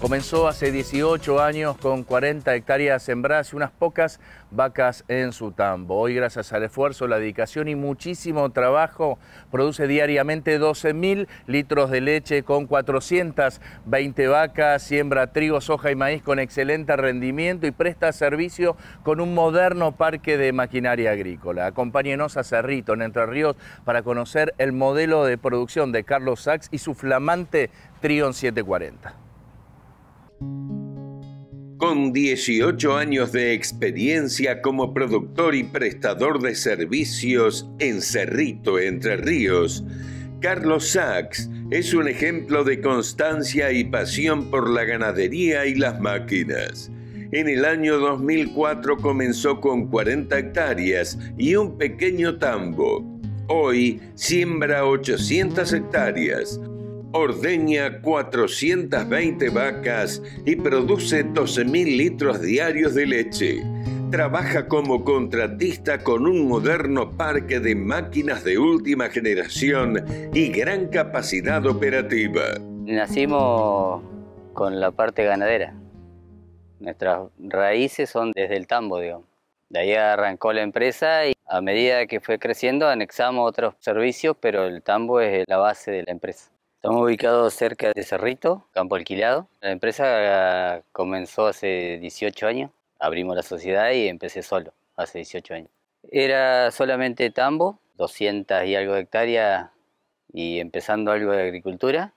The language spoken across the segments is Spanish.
Comenzó hace 18 años con 40 hectáreas sembradas y unas pocas vacas en su tambo. Hoy, gracias al esfuerzo, la dedicación y muchísimo trabajo, produce diariamente 12.000 litros de leche con 420 vacas, siembra trigo, soja y maíz con excelente rendimiento y presta servicio con un moderno parque de maquinaria agrícola. Acompáñenos a Cerrito, en Entre Ríos, para conocer el modelo de producción de Carlos Sachs y su flamante Trion 740. Con 18 años de experiencia como productor y prestador de servicios en Cerrito, Entre Ríos, Carlos Sachs es un ejemplo de constancia y pasión por la ganadería y las máquinas. En el año 2004 comenzó con 40 hectáreas y un pequeño tambo. Hoy siembra 800 hectáreas, Ordeña 420 vacas y produce 12.000 litros diarios de leche. Trabaja como contratista con un moderno parque de máquinas de última generación y gran capacidad operativa. Nacimos con la parte ganadera. Nuestras raíces son desde el tambo, digamos. De ahí arrancó la empresa y a medida que fue creciendo anexamos otros servicios, pero el tambo es la base de la empresa. Estamos ubicados cerca de Cerrito, campo alquilado. La empresa ah, comenzó hace 18 años, abrimos la sociedad y empecé solo, hace 18 años. Era solamente tambo, 200 y algo de hectáreas y empezando algo de agricultura,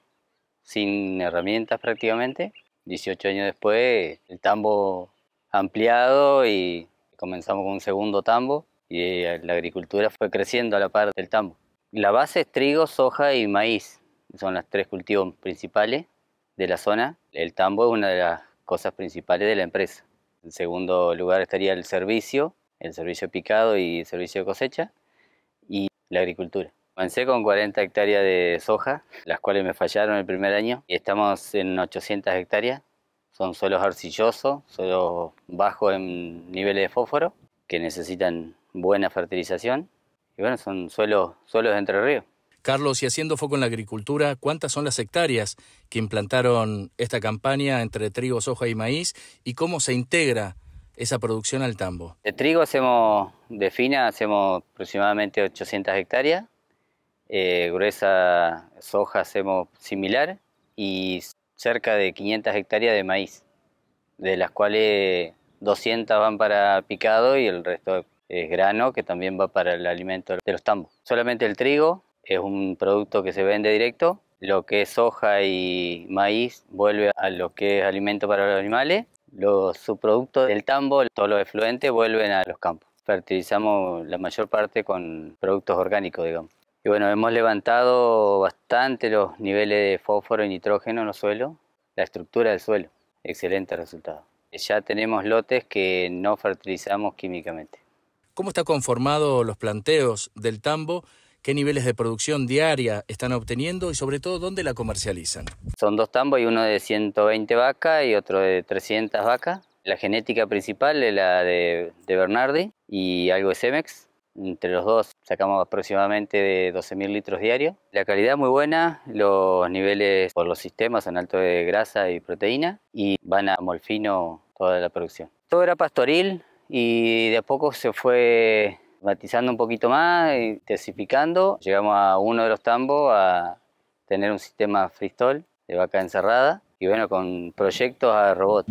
sin herramientas prácticamente. 18 años después, el tambo ampliado y comenzamos con un segundo tambo y eh, la agricultura fue creciendo a la par del tambo. La base es trigo, soja y maíz son los tres cultivos principales de la zona. El tambo es una de las cosas principales de la empresa. En segundo lugar estaría el servicio, el servicio picado y el servicio de cosecha y la agricultura. Avancé con 40 hectáreas de soja, las cuales me fallaron el primer año. Y estamos en 800 hectáreas. Son suelos arcillosos, suelos bajos en niveles de fósforo, que necesitan buena fertilización. Y bueno, son suelos, suelos Entre Ríos. Carlos, y haciendo foco en la agricultura, ¿cuántas son las hectáreas que implantaron esta campaña entre trigo, soja y maíz y cómo se integra esa producción al tambo? De trigo hacemos, de fina hacemos aproximadamente 800 hectáreas, eh, gruesa soja hacemos similar y cerca de 500 hectáreas de maíz, de las cuales 200 van para picado y el resto es grano que también va para el alimento de los tambos. Solamente el trigo es un producto que se vende directo. Lo que es soja y maíz vuelve a lo que es alimento para los animales. Los subproductos del tambo, todos los efluentes, vuelven a los campos. Fertilizamos la mayor parte con productos orgánicos, digamos. Y bueno, hemos levantado bastante los niveles de fósforo y nitrógeno en los suelos, la estructura del suelo. Excelente resultado. Ya tenemos lotes que no fertilizamos químicamente. ¿Cómo están conformados los planteos del tambo qué niveles de producción diaria están obteniendo y sobre todo dónde la comercializan. Son dos tambos y uno de 120 vacas y otro de 300 vacas. La genética principal es la de, Bernardi y algo de Cemex. Entre los dos sacamos aproximadamente de 12.000 litros diarios. La calidad muy buena, los niveles por los sistemas son altos de grasa y proteína y van a molfino toda la producción. Todo era pastoril y de a poco se fue matizando un poquito más, intensificando, llegamos a uno de los tambos a tener un sistema Fristol de vaca encerrada y bueno, con proyectos a robot.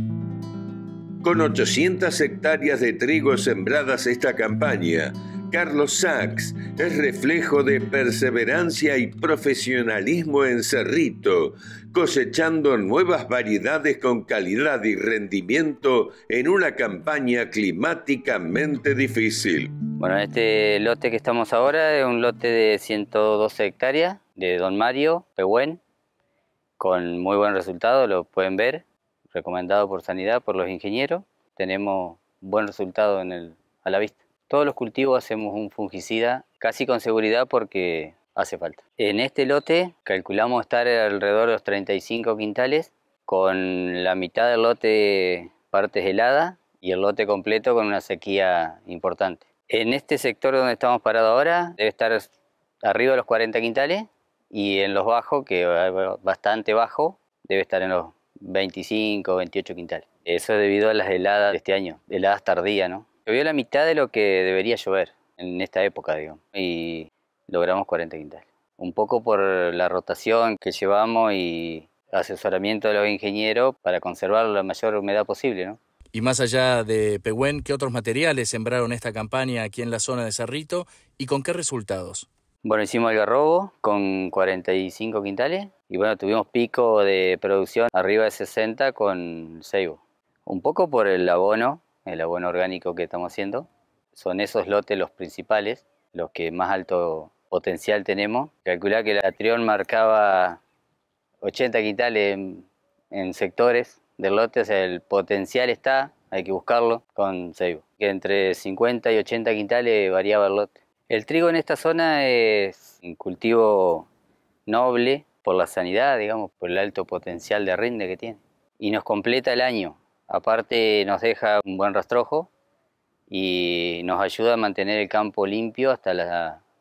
Con 800 hectáreas de trigo sembradas esta campaña, Carlos Sachs es reflejo de perseverancia y profesionalismo en Cerrito, cosechando nuevas variedades con calidad y rendimiento en una campaña climáticamente difícil. Bueno, este lote que estamos ahora es un lote de 112 hectáreas de Don Mario Pehuen, con muy buen resultado, lo pueden ver, recomendado por Sanidad, por los ingenieros. Tenemos buen resultado a la vista todos los cultivos hacemos un fungicida casi con seguridad porque hace falta. En este lote calculamos estar alrededor de los 35 quintales con la mitad del lote partes helada y el lote completo con una sequía importante. En este sector donde estamos parados ahora debe estar arriba de los 40 quintales y en los bajos, que bastante bajo, debe estar en los 25, 28 quintales. Eso es debido a las heladas de este año, heladas tardías, ¿no? Llovió la mitad de lo que debería llover en esta época, digo, y logramos 40 quintales. Un poco por la rotación que llevamos y asesoramiento de los ingenieros para conservar la mayor humedad posible, ¿no? Y más allá de Pehuen, ¿qué otros materiales sembraron esta campaña aquí en la zona de Cerrito y con qué resultados? Bueno, hicimos el garrobo con 45 quintales y bueno, tuvimos pico de producción arriba de 60 con seibo. Un poco por el abono el abono orgánico que estamos haciendo. Son esos lotes los principales, los que más alto potencial tenemos. Calcular que el Trión marcaba 80 quintales en, sectores del lote, o sea, el potencial está, hay que buscarlo con que Entre 50 y 80 quintales variaba el lote. El trigo en esta zona es un cultivo noble por la sanidad, digamos, por el alto potencial de rinde que tiene. Y nos completa el año, Aparte nos deja un buen rastrojo y nos ayuda a mantener el campo limpio hasta,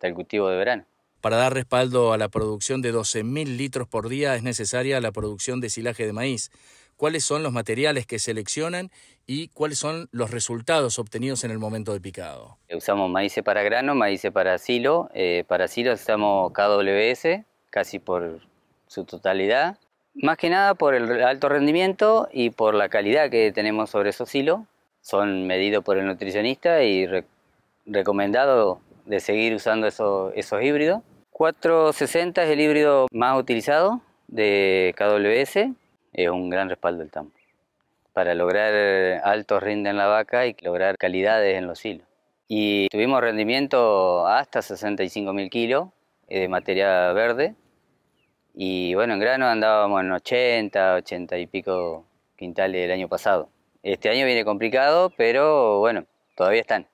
el cultivo de verano. Para dar respaldo a la producción de 12.000 litros por día es necesaria la producción de silaje de maíz. ¿Cuáles son los materiales que seleccionan y cuáles son los resultados obtenidos en el momento de picado? Usamos maíz para grano, maíz para silo. Eh, para silo usamos KWS, casi por su totalidad. Más que nada por el alto rendimiento y por la calidad que tenemos sobre esos hilos. Son medidos por el nutricionista y recomendado de seguir usando esos, esos híbridos. 460 es el híbrido más utilizado de KWS. Es un gran respaldo del tambo para lograr altos rinde en la vaca y lograr calidades en los hilos. Y tuvimos rendimiento hasta 65.000 kilos de eh, materia verde y bueno, en grano andábamos en 80, 80 y pico quintales el año pasado. Este año viene complicado, pero bueno, todavía están.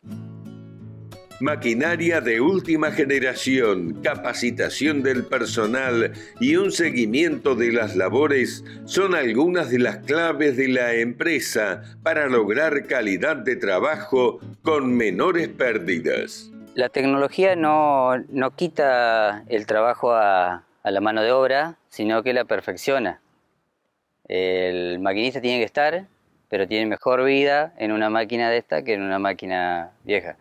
Maquinaria de última generación, capacitación del personal y un seguimiento de las labores son algunas de las claves de la empresa para lograr calidad de trabajo con menores pérdidas. La tecnología no, no quita el trabajo a, a la mano de obra, sino que la perfecciona. El maquinista tiene que estar, pero tiene mejor vida en una máquina de esta que en una máquina vieja.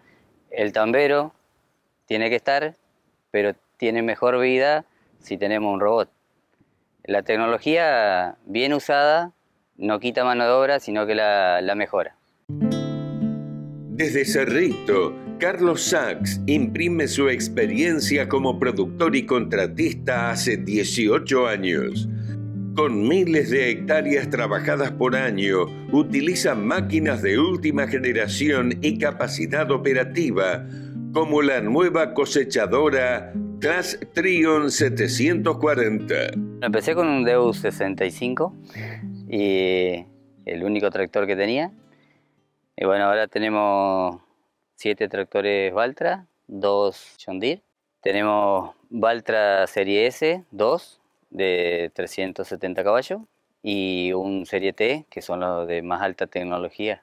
El tambero tiene que estar, pero tiene mejor vida si tenemos un robot. La tecnología bien usada no quita mano de obra, sino que la, la mejora. Desde Cerrito, Carlos Sachs imprime su experiencia como productor y contratista hace 18 años. Con miles de hectáreas trabajadas por año, utiliza máquinas de última generación y capacidad operativa, como la nueva cosechadora Class Trion 740. Empecé con un Deus 65 y el único tractor que tenía y bueno, ahora tenemos siete tractores Valtra, dos John Deere. Tenemos Valtra Serie S, dos, de 370 caballos y un Serie T, que son los de más alta tecnología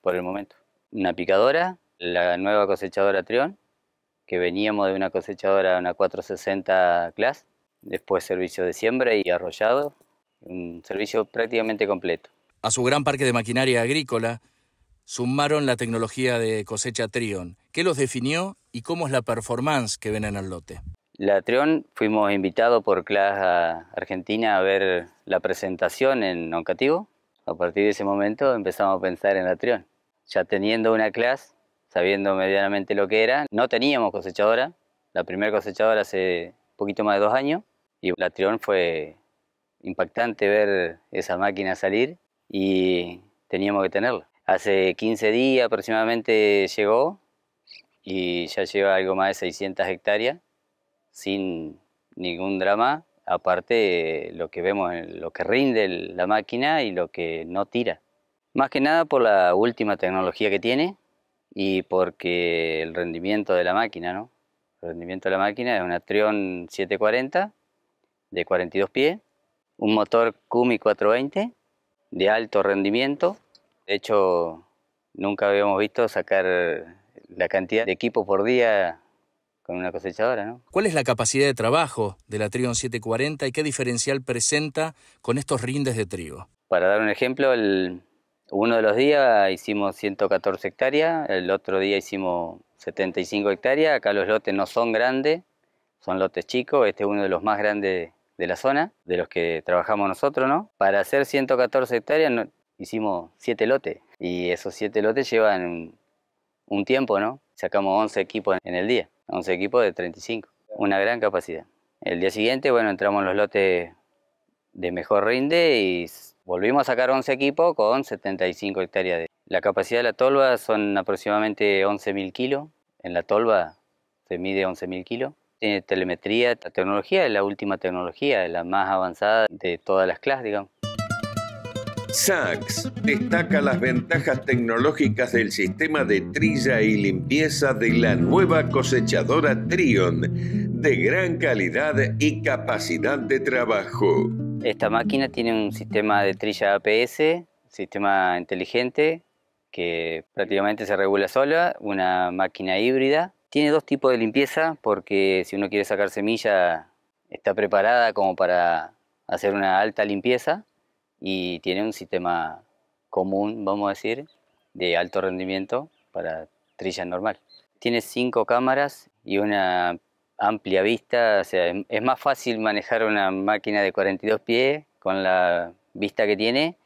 por el momento. Una picadora, la nueva cosechadora Trion, que veníamos de una cosechadora, una 460 Class, después servicio de siembra y arrollado, un servicio prácticamente completo. A su gran parque de maquinaria agrícola sumaron la tecnología de cosecha Trion. ¿Qué los definió y cómo es la performance que ven en el lote? La Trion fuimos invitados por clase a Argentina a ver la presentación en Oncativo. A partir de ese momento empezamos a pensar en la Trion. Ya teniendo una clase, sabiendo medianamente lo que era, no teníamos cosechadora. La primera cosechadora hace poquito más de dos años y la Trion fue impactante ver esa máquina salir y teníamos que tenerla. Hace 15 días aproximadamente llegó y ya lleva algo más de 600 hectáreas sin ningún drama. Aparte, eh, lo que vemos, lo que rinde la máquina y lo que no tira. Más que nada por la última tecnología que tiene y porque el rendimiento de la máquina, ¿no? El rendimiento de la máquina es un Trion 740 de 42 pies, un motor Kumi 420 de alto rendimiento de hecho, nunca habíamos visto sacar la cantidad de equipo por día con una cosechadora. ¿no? ¿Cuál es la capacidad de trabajo de la Trion 740 y qué diferencial presenta con estos rindes de trigo? Para dar un ejemplo, el, uno de los días hicimos 114 hectáreas, el otro día hicimos 75 hectáreas. Acá los lotes no son grandes, son lotes chicos. Este es uno de los más grandes de la zona, de los que trabajamos nosotros, ¿no? Para hacer 114 hectáreas hicimos siete lotes y esos siete lotes llevan un, tiempo, ¿no? Sacamos 11 equipos en el día, 11 equipos de 35, una gran capacidad. El día siguiente, bueno, entramos en los lotes de mejor rinde y volvimos a sacar 11 equipos con 75 hectáreas. De... La capacidad de la tolva son aproximadamente 11.000 kilos. En la tolva se mide 11.000 kilos. Tiene telemetría, tecnología es la última tecnología, la más avanzada de todas las clases, digamos. Sachs destaca las ventajas tecnológicas del sistema de trilla y limpieza de la nueva cosechadora Trion, de gran calidad y capacidad de trabajo. Esta máquina tiene un sistema de trilla APS, sistema inteligente, que prácticamente se regula sola, una máquina híbrida. Tiene dos tipos de limpieza porque si uno quiere sacar semilla está preparada como para hacer una alta limpieza y tiene un sistema común, vamos a decir, de alto rendimiento para trilla normal. Tiene cinco cámaras y una amplia vista, o sea, es más fácil manejar una máquina de 42 pies con la vista que tiene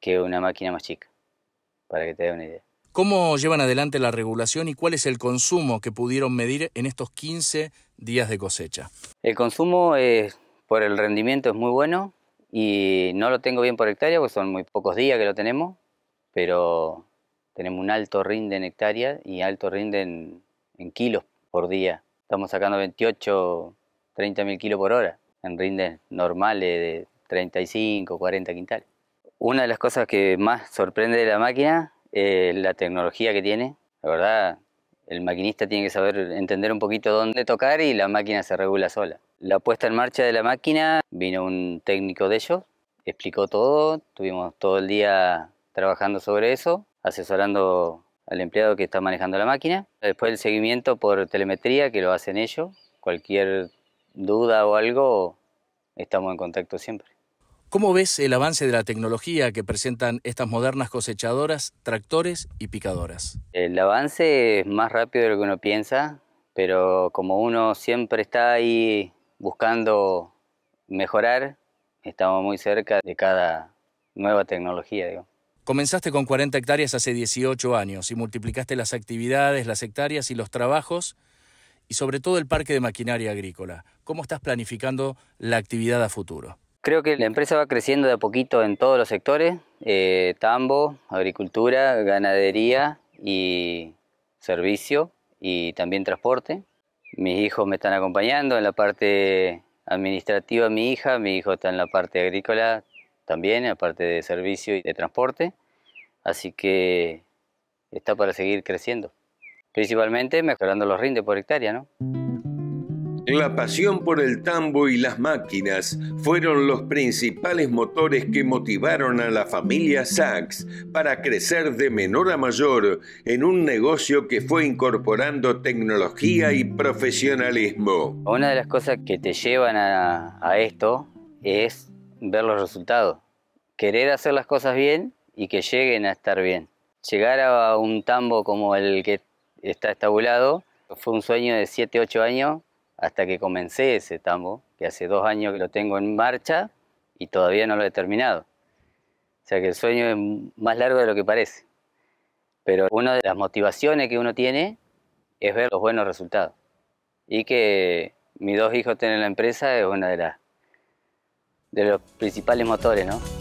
que una máquina más chica, para que te dé una idea. ¿Cómo llevan adelante la regulación y cuál es el consumo que pudieron medir en estos 15 días de cosecha? El consumo es, por el rendimiento es muy bueno, y no lo tengo bien por hectárea, porque son muy pocos días que lo tenemos, pero tenemos un alto rinde en hectárea y alto rinde en, kilos por día. Estamos sacando 28, 30 mil kilos por hora en rindes normales de 35, 40 quintales. Una de las cosas que más sorprende de la máquina es la tecnología que tiene. La verdad, el maquinista tiene que saber entender un poquito dónde tocar y la máquina se regula sola. La puesta en marcha de la máquina, vino un técnico de ellos, explicó todo, estuvimos todo el día trabajando sobre eso, asesorando al empleado que está manejando la máquina. Después el seguimiento por telemetría, que lo hacen ellos. Cualquier duda o algo, estamos en contacto siempre. ¿Cómo ves el avance de la tecnología que presentan estas modernas cosechadoras, tractores y picadoras? El avance es más rápido de lo que uno piensa, pero como uno siempre está ahí buscando mejorar. Estamos muy cerca de cada nueva tecnología. Comenzaste con 40 hectáreas hace 18 años y multiplicaste las actividades, las hectáreas y los trabajos y sobre todo el parque de maquinaria agrícola. ¿Cómo estás planificando la actividad a futuro? Creo que la empresa va creciendo de a poquito en todos los sectores, eh, tambo, agricultura, ganadería y servicio y también transporte. Mis hijos me están acompañando en la parte administrativa, mi hija, mi hijo está en la parte agrícola también, en la parte de servicio y de transporte, así que está para seguir creciendo. Principalmente mejorando los rindes por hectárea, ¿no? La pasión por el tambo y las máquinas fueron los principales motores que motivaron a la familia Sachs para crecer de menor a mayor en un negocio que fue incorporando tecnología y profesionalismo. Una de las cosas que te llevan a, esto es ver los resultados, querer hacer las cosas bien y que lleguen a estar bien. Llegar a un tambo como el que está estabulado fue un sueño de 7, 8 años hasta que comencé ese tambo, que hace dos años que lo tengo en marcha y todavía no lo he terminado. O sea que el sueño es más largo de lo que parece. Pero una de las motivaciones que uno tiene es ver los buenos resultados. Y que mis dos hijos tienen la empresa es una de las de los principales motores, ¿no?